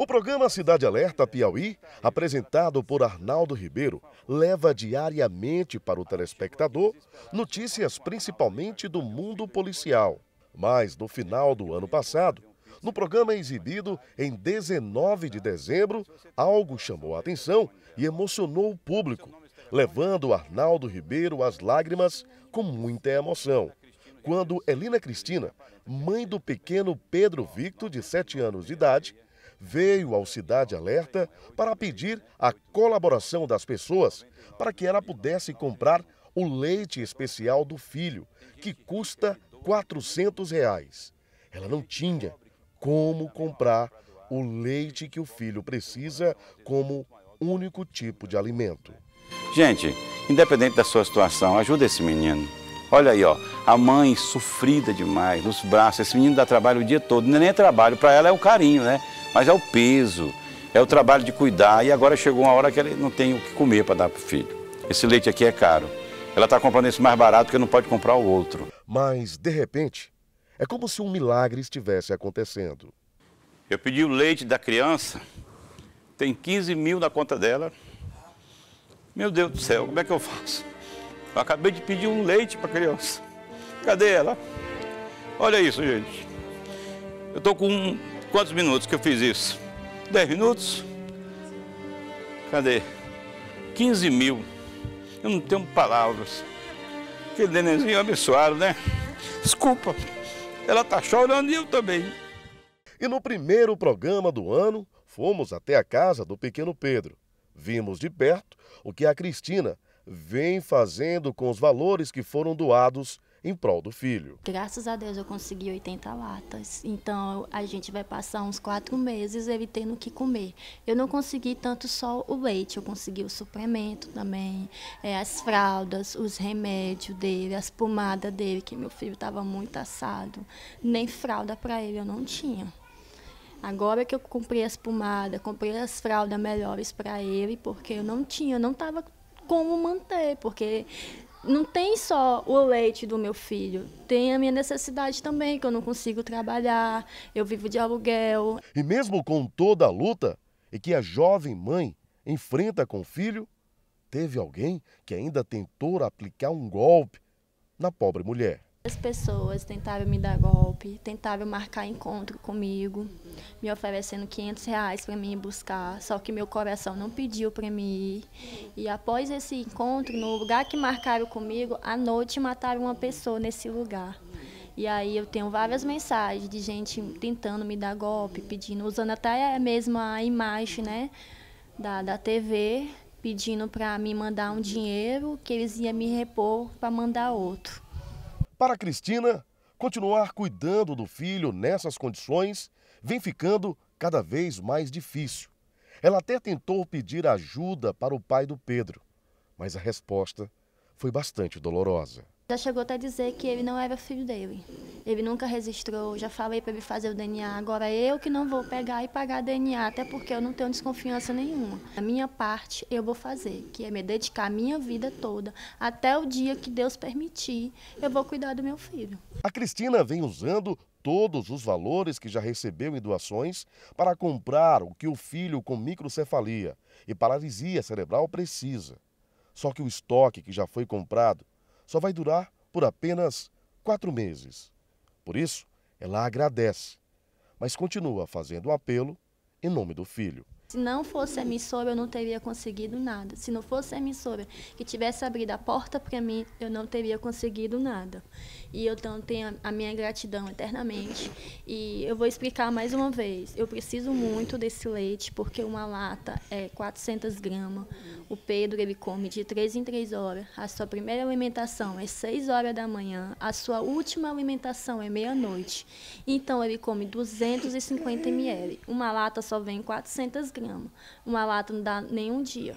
O programa Cidade Alerta Piauí, apresentado por Arnaldo Ribeiro, leva diariamente para o telespectador notícias principalmente do mundo policial. Mas no final do ano passado, no programa exibido em 19 de dezembro, algo chamou a atenção e emocionou o público, levando Arnaldo Ribeiro às lágrimas com muita emoção. Quando Elina Cristina, mãe do pequeno Pedro Victor, de 7 anos de idade, veio ao Cidade Alerta para pedir a colaboração das pessoas para que ela pudesse comprar o leite especial do filho, que custa 400 reais. Ela não tinha como comprar o leite que o filho precisa como único tipo de alimento. Gente, independente da sua situação, ajuda esse menino. Olha aí, ó, a mãe sofrida demais, nos braços. Esse menino dá trabalho o dia todo, não é nem trabalho, para ela é o carinho, né? mas é o peso, é o trabalho de cuidar. E agora chegou uma hora que ela não tem o que comer para dar para o filho. Esse leite aqui é caro. Ela está comprando esse mais barato porque não pode comprar o outro. Mas, de repente, é como se um milagre estivesse acontecendo. Eu pedi o leite da criança, tem 15 mil na conta dela. Meu Deus do céu, como é que eu faço? Eu acabei de pedir um leite para a criança. Cadê ela? Olha isso, gente. Eu estou com Quantos minutos que eu fiz isso? 10 minutos? Cadê? 15 mil. Eu não tenho palavras. Aquele nenenzinho abençoado, né? Desculpa, ela tá chorando e eu também. E no primeiro programa do ano, fomos até a casa do pequeno Pedro. Vimos de perto o que a Cristina vem fazendo com os valores que foram doados em prol do filho. Graças a Deus eu consegui 80 latas, então a gente vai passar uns quatro meses ele tendo que comer. Eu não consegui tanto só o leite, eu consegui o suplemento também, é, as fraldas, os remédios dele, as pomadas dele, que meu filho estava muito assado. Nem fralda para ele eu não tinha. Agora que eu comprei as pomadas, comprei as fraldas melhores para ele, porque eu não tinha, eu não estava como manter, porque não tem só o leite do meu filho, tem a minha necessidade também, que eu não consigo trabalhar, eu vivo de aluguel. E mesmo com toda a luta e que a jovem mãe enfrenta com o filho, teve alguém que ainda tentou aplicar um golpe na pobre mulher. Várias pessoas tentaram me dar golpe, tentaram marcar encontro comigo, me oferecendo 500 reais para mim ir buscar, só que meu coração não pediu para mim ir. E após esse encontro, no lugar que marcaram comigo, à noite mataram uma pessoa nesse lugar. E aí eu tenho várias mensagens de gente tentando me dar golpe, pedindo, usando até mesmo a imagem né, da, da TV, pedindo para me mandar um dinheiro que eles iam me repor para mandar outro. Para Cristina, continuar cuidando do filho nessas condições vem ficando cada vez mais difícil. Ela até tentou pedir ajuda para o pai do Pedro, mas a resposta foi bastante dolorosa. Já chegou até a dizer que ele não era filho dele. Ele nunca registrou, já falei para ele fazer o DNA. Agora eu que não vou pegar e pagar DNA, até porque eu não tenho desconfiança nenhuma. A minha parte eu vou fazer, que é me dedicar a minha vida toda, até o dia que Deus permitir, eu vou cuidar do meu filho. A Cristina vem usando todos os valores que já recebeu em doações para comprar o que o filho com microcefalia e paralisia cerebral precisa. Só que o estoque que já foi comprado só vai durar por apenas quatro meses. Por isso, ela agradece, mas continua fazendo um apelo em nome do filho. Se não fosse a emissora, eu não teria conseguido nada. Se não fosse a emissora que tivesse abrido a porta para mim, eu não teria conseguido nada. E eu então tenho a minha gratidão eternamente. E eu vou explicar mais uma vez. Eu preciso muito desse leite, porque uma lata é 400 gramas. O Pedro, ele come de 3 em 3 horas. A sua primeira alimentação é 6 horas da manhã. A sua última alimentação é meia-noite. Então, ele come 250 ml. Uma lata só vem 400 gramas criamos. Uma lata não dá nenhum dia.